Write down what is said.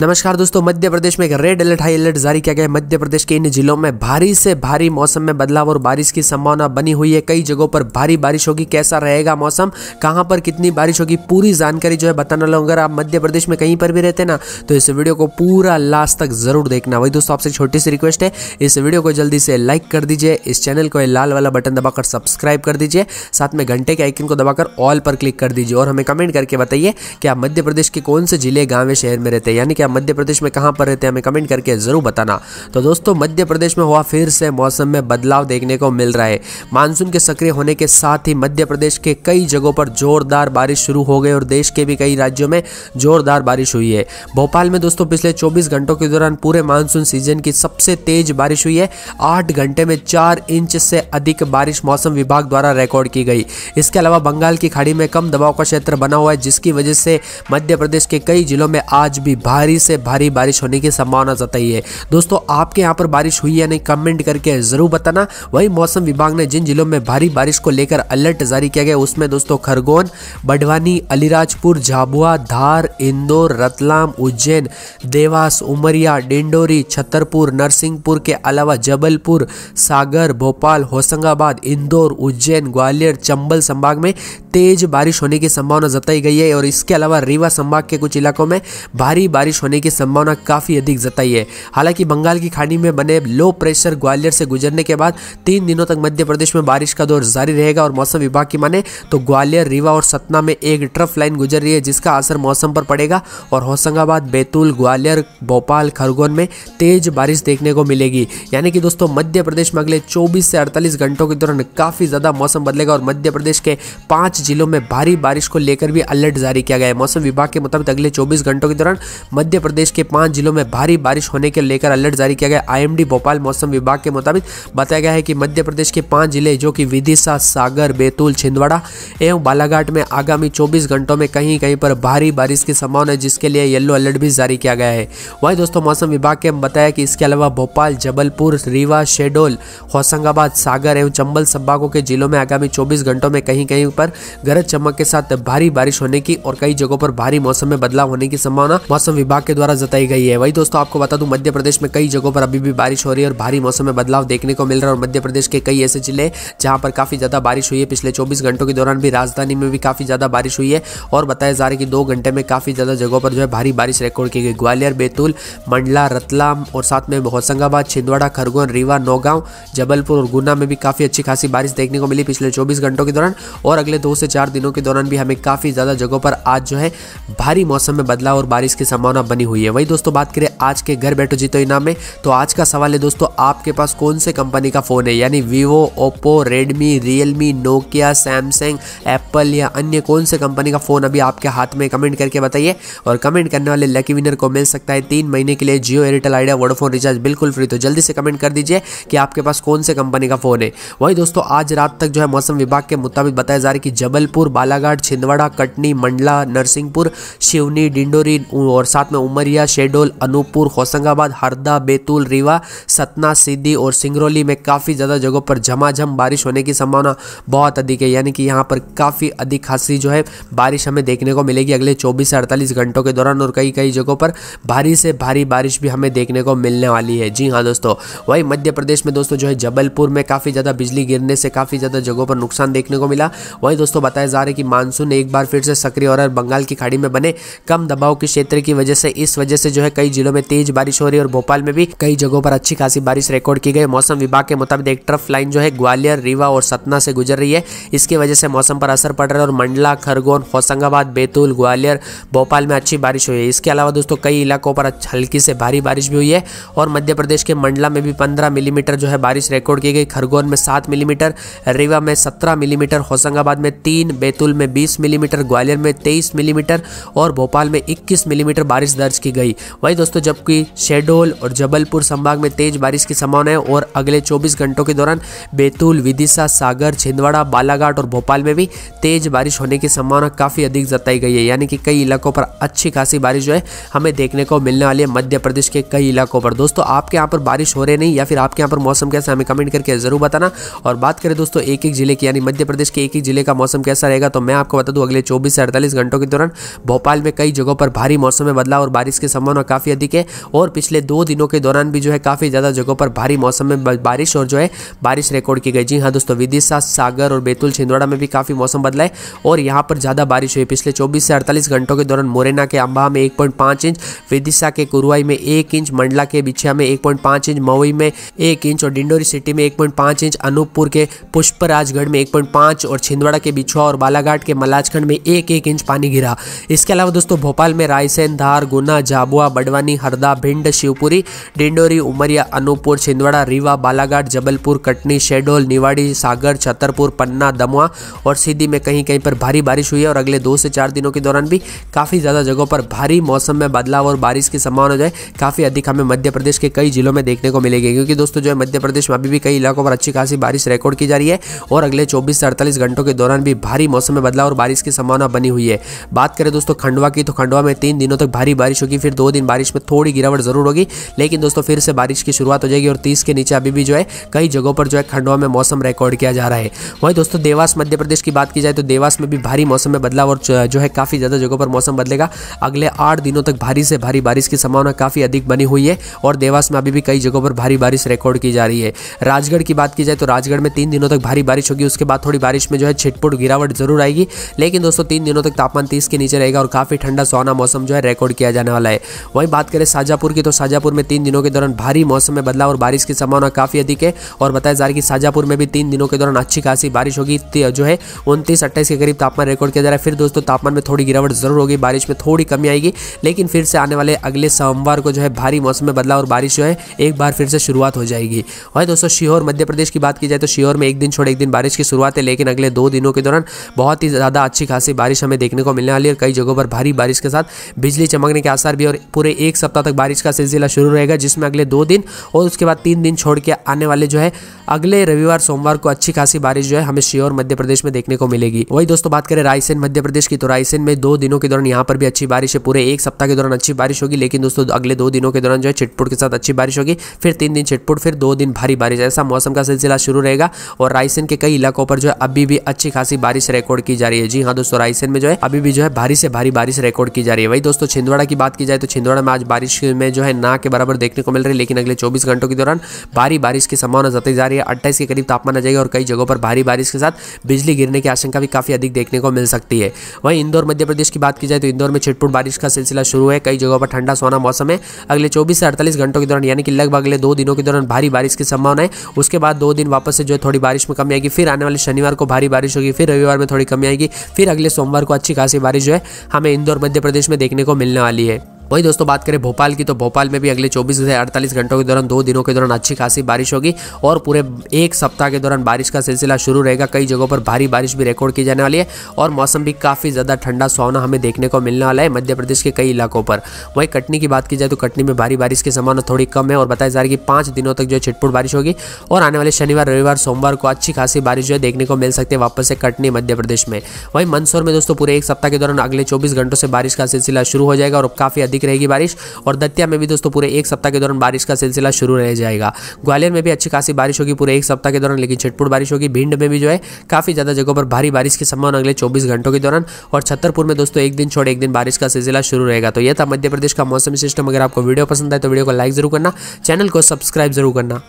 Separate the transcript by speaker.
Speaker 1: नमस्कार दोस्तों मध्य प्रदेश में एक रेड अलर्ट हाई अलर्ट जारी किया गया है मध्य प्रदेश के इन जिलों में भारी से भारी मौसम में बदलाव और बारिश की संभावना बनी हुई है कई जगहों पर भारी बारिश होगी कैसा रहेगा मौसम कहां पर कितनी बारिश होगी पूरी जानकारी जो है बताने लो अगर आप मध्य प्रदेश में कहीं पर भी रहते ना तो इस वीडियो को पूरा लास्ट तक जरूर देखना वही दोस्तों आपसे छोटी सी रिक्वेस्ट है इस वीडियो को जल्दी से लाइक कर दीजिए इस चैनल को लाल वाला बटन दबाकर सब्सक्राइब कर दीजिए साथ में घंटे के आइकन को दबाकर ऑल पर क्लिक कर दीजिए और हमें कमेंट करके बताइए कि आप मध्य प्रदेश के कौन से जिले गाँव शहर में रहते हैं यानी कि आप मध्य प्रदेश में कहाँ पर रहते हैं हमें कमेंट करके ज़रूर बताना तो दोस्तों मध्य प्रदेश में हुआ फिर से मौसम में बदलाव देखने को मिल रहा है मानसून के सक्रिय होने के साथ ही मध्य प्रदेश के कई जगहों पर जोरदार बारिश शुरू हो गई और देश के भी कई राज्यों में जोरदार बारिश हुई है भोपाल में दोस्तों पिछले चौबीस घंटों के दौरान पूरे मानसून सीजन की सबसे तेज बारिश हुई है आठ घंटे में चार इंच से अधिक बारिश मौसम विभाग द्वारा रिकॉर्ड की गई इसके अलावा बंगाल की खाड़ी में कम दबाव का क्षेत्र बना हुआ है जिसकी वजह से मध्य प्रदेश के कई जिलों में आज भी भारी भारी से भारी बारिश होने की संभावना जताई है दोस्तों आपके यहाँ पर बारिश हुई या नहीं कमेंट करके जरूर बताना वही मौसम विभाग ने जिन जिलों में भारी बारिश को लेकर अलर्ट जारी किया गया उसमें दोस्तों खरगोन बडवानी अलीराजपुर झाबुआ धार इंदौर रतलाम उज्जैन देवास उमरिया डिंडोरी छतरपुर नरसिंहपुर के अलावा जबलपुर सागर भोपाल होशंगाबाद इंदौर उज्जैन ग्वालियर चंबल संभाग में तेज बारिश होने की संभावना जताई गई है और इसके अलावा रीवा संभाग के कुछ इलाकों में भारी बारिश होने की संभावना काफ़ी अधिक जताई है हालांकि बंगाल की खाड़ी में बने लो प्रेशर ग्वालियर से गुजरने के बाद तीन दिनों तक मध्य प्रदेश में बारिश का दौर जारी रहेगा और मौसम विभाग की माने तो ग्वालियर रीवा और सतना में एक ट्रफ लाइन गुजर रही है जिसका असर मौसम पर पड़ेगा और होशंगाबाद बैतूल ग्वालियर भोपाल खरगोन में तेज बारिश देखने को मिलेगी यानी कि दोस्तों मध्य प्रदेश में अगले चौबीस से अड़तालीस घंटों के दौरान काफ़ी ज़्यादा मौसम बदलेगा और मध्य प्रदेश के पांच जिलों में भारी बारिश को लेकर भी अलर्ट जारी किया गया है मौसम विभाग के मुताबिक अगले चौबीस घंटों के दौरान मध्य मध्य प्रदेश के पांच जिलों में भारी बारिश होने के लेकर अलर्ट जारी किया गया आईएमडी भोपाल मौसम विभाग के मुताबिक बताया गया है कि मध्य प्रदेश के पांच जिले जो कि विदिशा सागर बैतूल छिंदवाड़ा एवं बालाघाट में आगामी चौबीस घंटों में कहीं कहीं पर भारी बारिश की संभावना है जिसके लिए येलो अलर्ट भी जारी किया गया है वहीं दोस्तों मौसम विभाग के बताया कि इसके अलावा भोपाल जबलपुर रीवा शेडोल होशंगाबाद सागर एवं चंबल संभागों के जिलों में आगामी चौबीस घंटों में कहीं कहीं पर गरज चमक के साथ भारी बारिश होने की और कई जगहों पर भारी मौसम में बदलाव होने की संभावना मौसम विभाग के द्वारा जताई गई है वही दोस्तों आपको बता दूं मध्य प्रदेश में कई जगहों पर अभी भी बारिश हो रही है और भारी मौसम में बदलाव देखने को मिल रहा है और मध्य प्रदेश के कई ऐसे जिले जहां पर काफ़ी ज़्यादा बारिश हुई है पिछले चौबीस घंटों के दौरान भी राजधानी में भी काफ़ी ज़्यादा बारिश हुई है और बताया जा रहा है कि दो घंटे में काफ़ी ज़्यादा जगहों पर जो है भारी बारिश रिकॉर्ड की गई ग्वालियर बैतूल मंडला रतलाम और साथ में होशंगाबाद छिंदवाड़ा खरगोन रीवा नौगांव जबलपुर और गुना में भी काफ़ी अच्छी खासी बारिश देखने को मिली पिछले चौबीस घंटों के दौरान और अगले दो से चार दिनों के दौरान भी हमें काफ़ी ज़्यादा जगहों पर आज जो है भारी मौसम में बदलाव और बारिश की संभावना बनी हुई है वही दोस्तों बात करें आज के घर बैठो जीतो इनाम में तो आज का सवाल है दोस्तों आपके पास कौन से कंपनी का फ़ोन है यानी Vivo Oppo Redmi Realme Nokia Samsung Apple या अन्य कौन से कंपनी का फ़ोन अभी आपके हाथ में कमेंट करके बताइए और कमेंट करने वाले लकी विनर को मिल सकता है तीन महीने के लिए Jio Airtel Idea Vodafone recharge बिल्कुल फ्री तो जल्दी से कमेंट कर दीजिए कि आपके पास कौन से कंपनी का फ़ोन है वही दोस्तों आज रात तक जो है मौसम विभाग के मुताबिक बताया जा रहा है कि जबलपुर बालाघाट छिंदवाड़ा कटनी मंडला नरसिंहपुर शिवनी डिंडोरी और साथ में उमरिया शेडोल अनूपपुर होशंगाबाद हरदा बैतूल रीवा सतना सीधी और सिंगरौली में काफ़ी ज़्यादा जगहों पर झमाझम बारिश होने की संभावना बहुत अधिक है यानी कि यहाँ पर काफ़ी अधिक खासी जो है बारिश हमें देखने को मिलेगी अगले चौबीस से अड़तालीस घंटों के दौरान और कई कई जगहों पर भारी से भारी बारिश भी हमें देखने को मिलने वाली है जी हाँ दोस्तों वही मध्य प्रदेश में दोस्तों जो है जबलपुर में काफ़ी ज़्यादा बिजली गिरने से काफ़ी ज़्यादा जगहों पर नुकसान देखने को मिला वही दोस्तों बताया जा रहा है कि मानसून एक बार फिर से सक्रिय और बंगाल की खाड़ी में बने कम दबाव के क्षेत्र की वजह से से इस वजह से जो है कई जिलों में तेज बारिश हो रही है और भोपाल में भी कई जगहों पर अच्छी खासी बारिश रिकॉर्ड की गई मौसम विभाग के मुताबिक एक ट्रफ लाइन जो है ग्वालियर रीवा और सतना से गुजर रही है इसकी वजह से मौसम पर असर पड़ रहा है और मंडला खरगोन होशंगाबाद बैतूल ग्वालियर भोपाल में अच्छी बारिश हुई है इसके अलावा दोस्तों कई इलाकों पर हल्की से भारी बारिश भी हुई है और मध्य प्रदेश के मंडला में भी पंद्रह मिलीमीटर जो है बारिश रिकॉर्ड की गई खरगोन में सात मिलीमीटर रीवा में सत्रह मिलीमीटर होशंगाबाद में तीन बैतूल में बीस मिलीमीटर ग्वालियर में तेईस मिलीमीटर और भोपाल में इक्कीस मिलीमीटर बारिश दर्ज की गई वही दोस्तों जबकि शेडोल और जबलपुर संभाग में तेज बारिश की संभावना है और अगले 24 घंटों के दौरान बैतूल विदिशा सागर छिंदवाड़ा बालाघाट और भोपाल में भी तेज बारिश होने की संभावना काफ़ी अधिक जताई गई है यानी कि कई इलाकों पर अच्छी खासी बारिश जो है हमें देखने को मिलने वाली है मध्य प्रदेश के कई इलाकों पर दोस्तों आपके यहाँ पर बारिश हो रही नहीं या फिर आपके यहाँ पर मौसम कैसा हमें कमेंट करके ज़रूर बताना और बात करें दोस्तों एक एक जिले की यानी मध्य प्रदेश के एक एक जिले का मौसम कैसा रहेगा तो मैं आपको बता दूँ अगले चौबीस से अड़तालीस घंटों के दौरान भोपाल में कई जगहों पर भारी मौसम में बदलाव और बारिश की संभावना काफ़ी अधिक है और पिछले दो दिनों के दौरान भी जो है काफ़ी ज़्यादा जगहों पर भारी मौसम में बारिश और जो है बारिश रिकॉर्ड की गई जी हाँ दोस्तों विदिशा सागर और बैतूल छिंदवाड़ा में भी काफ़ी मौसम बदला है और यहाँ पर ज़्यादा बारिश हुई पिछले चौबीस से अड़तालीस घंटों के दौरान मोरेना के अम्बा में एक इंच विदिशा के कुरुआई में एक इंच मंडला के बिछिया में एक इंच मऊई में एक इंच और डिंडोरी सिटी में एक इंच अनूपपुर के पुष्पराजगढ़ में एक और छिंदवाड़ा के बिछुआ और बालाघाट के मलाजखंड में एक एक इंच पानी गिरा इसके अलावा दोस्तों भोपाल में रायसेन धार गुना झाबुआ बड़वानी हरदा भिंड शिवपुरी डिंडोरी उमरिया अनूपपुर छिंदवाड़ा रीवा बालाघाट जबलपुर कटनी शहडोल निवाड़ी सागर छतरपुर पन्ना दमवा और सीधी में कहीं कहीं पर भारी बारिश हुई है और अगले दो से चार दिनों के दौरान भी काफ़ी ज़्यादा जगहों पर भारी मौसम में बदलाव और बारिश की संभावना जो है काफ़ी अधिक हमें मध्य प्रदेश के कई जिलों में देखने को मिलेगी क्योंकि दोस्तों जो है मध्य प्रदेश में अभी भी कई इलाकों पर अच्छी खासी बारिश रिकॉर्ड की जा रही है और अगले चौबीस से अड़तालीस घंटों के दौरान भी भारी मौसम में बदलाव और बारिश की संभावना बनी हुई है बात करें दोस्तों खंडवा की तो खंडवा में तीन दिनों तक भारी बारिश बारिश होगी फिर दो दिन बारिश में थोड़ी गिरावट जरूर होगी लेकिन दोस्तों फिर से बारिश की शुरुआत हो जाएगी और तीस के नीचे अभी भी जो है कई जगहों पर जो है खंडवा में मौसम रिकॉर्ड किया जा रहा है वहीं दोस्तों देवास मध्य प्रदेश की बात की जाए तो देवास में भी भारी मौसम में बदलाव और जो है काफ़ी ज़्यादा जगहों पर मौसम बदलेगा अगले आठ दिनों तक भारी से भारी बारिश की संभावना काफ़ी अधिक बनी हुई है और देवास में अभी भी कई जगहों पर भारी बारिश रिकॉर्ड की जा रही है राजगढ़ की बात की जाए तो राजगढ़ में तीन दिनों तक भारी बारिश होगी उसके बाद थोड़ी बारिश में जो है छिटपुट गिरावट जरूर आएगी लेकिन दोस्तों तीन दिनों तक तापमान तीस के नीचे रहेगा और काफ़ी ठंडा सोना मौसम जो है रिकॉर्ड किया जा जाने वाला है वहीं बात करें साजापुर की तो शाहजहापुर में तीन दिनों के दौरान भारी मौसम में बदलाव और बारिश की संभावना काफ़ी अधिक है और बताया जा रहा है कि शाहजहापुर में भी तीन दिनों के दौरान अच्छी खासी बारिश होगी जो है उनतीस अट्ठाईस के करीब तापमान रिकॉर्ड किया जा रहा है फिर दोस्तों तापमान में थोड़ी गिरावट जरूर होगी बारिश में थोड़ी कमी आएगी लेकिन फिर से आने वाले अगले सोमवार को जो है भारी मौसम में बदलाव और बारिश जो है एक बार फिर से शुरुआत हो जाएगी वहीं दोस्तों शिहोर मध्य प्रदेश की बात की जाए तो शिहोर में एक दिन छोड़ एक दिन बारिश की शुरुआत है लेकिन अगले दो दिनों के दौरान बहुत ही ज़्यादा अच्छी खासी बारिश हमें देखने को मिलने वाली है और कई जगहों पर भारी बारिश के साथ बिजली चमकने के के आसार भी और पूरे एक सप्ताह तक बारिश का सिलसिला शुरू रहेगा जिसमें अगले दो दिन और उसके बाद तीन दिन छोड़ के आने वाले जो है अगले रविवार सोमवार को अच्छी खासी बारिश जो है हमें श्योर मध्य प्रदेश में देखने को मिलेगी वही दोस्तों बात करें रायसेन मध्य प्रदेश की तो रायसेन में दो दिनों के दौरान यहाँ पर भी अच्छी बारिश है पूरे एक सप्ताह के दौरान अच्छी बारिश होगी लेकिन दोस्तों अगले दो दिनों के दौरान जो है छिटपुट के साथ अच्छी बारिश होगी फिर तीन दिन छिटपुट फिर दो दिन भारी बारिश ऐसा मौसम का सिलसिला शुरू रहेगा और रायसेन के कई इलाकों पर जो है अभी भी अच्छी खासी बारिश रिकॉर्ड की जा रही है जी हाँ दोस्तों रायसेन में जो है अभी भी जो है भारी से भारी बारिश रिकॉर्ड की जा रही है वही दोस्तों छिंदवाड़ा की बात की जाए तो छिंदवाड़ा में आज बारिश में जो है ना के बराबर देखने को मिल रही है लेकिन अगले चौबीस घंटों के दौरान भारी बारिश की संभावना जताई जा रही है अट्ठाईस के करीब तापमान आ जाएगा और कई जगहों पर भारी बारिश के साथ बिजली गिरने की आशंका भी काफ़ी अधिक देखने को मिल सकती है वहीं इंदौर मध्य प्रदेश की बात की जाए तो इंदौर में छिटपुट बारिश का सिलसिला शुरू है कई जगहों पर ठंडा सोना मौसम है अगले चौबीस से अड़तालीस घंटों के दौरान यानी कि लगभग अगले दो दिनों के दौरान भारी बारिश की संभावना है उसके बाद दो दिन वापस से जो है थोड़ी बारिश में कमी आएगी फिर आने वाले शनिवार को भारी बारिश होगी फिर रविवार में थोड़ी कमी आएगी फिर अगले सोमवार को अच्छी खासी बारिश जो है हमें इंदौर मध्य प्रदेश में देखने को मिलने वाली वाली है वही दोस्तों बात करें भोपाल की तो भोपाल में भी अगले चौबीस से अड़तालीस घंटों के दौरान दो दिनों के दौरान अच्छी खासी बारिश होगी और पूरे एक सप्ताह के दौरान बारिश का सिलसिला शुरू रहेगा कई जगहों पर भारी बारिश भी रिकॉर्ड की जाने वाली है और मौसम भी काफ़ी ज़्यादा ठंडा सुहावना हमें देखने को मिलने वाला है मध्य प्रदेश के कई इलाकों पर वहीं कटनी की बात की जाए तो कटनी में भारी बारिश की संभावना थोड़ी कम है और बताया जा रहा है कि पांच दिनों तक जो है छिटपुट बारिश होगी और आने वाले शनिवार रविवार सोमवार को अच्छी खासी बारिश जो है देखने को मिल सकती है वापस से कटनी मध्य प्रदेश में वहीं मंदसौर में दोस्तों पूरे एक सप्ताह के दौरान अगले चौबीस घंटों से बारिश का सिलसिला शुरू हो जाएगा और काफ़ी अधिक अधिक रहेगी बारिश और दतिया में भी दोस्तों पूरे एक सप्ताह के दौरान बारिश का सिलसिला शुरू रह जाएगा ग्वालियर में भी अच्छी खासी बारिश होगी पूरे एक सप्ताह के दौरान लेकिन छिटपुट बारिश होगी भिंड में भी जो है काफ़ी ज़्यादा जगहों पर भारी बारिश की संभावना अगले चौबीस घंटों के दौरान और छतरपुर में दोस्तों एक दिन छोड़ एक दिन बारिश का सिलसिला शुरू रहेगा तो यह था मध्य प्रदेश का मौसम सिस्टम अगर आपको वीडियो पसंद आए तो वीडियो को लाइक जरूर करना चैनल को सब्सक्राइब जरूर करना